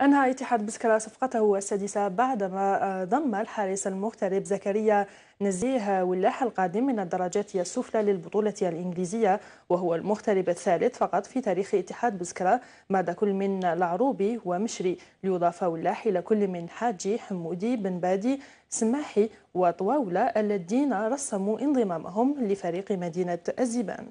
أنهى اتحاد بسكرة صفقته السادسة بعدما آه، ضم الحارس المغترب زكريا نزيه ولاح القادم من الدرجات السفلى للبطولة الإنجليزية وهو المغترب الثالث فقط في تاريخ اتحاد بسكرة بعد كل من العروبي ومشري ليضاف ولاح إلى كل من حاجي حمودي بن بادي سماحي وطواولة الذين رسموا انضمامهم لفريق مدينة الزبان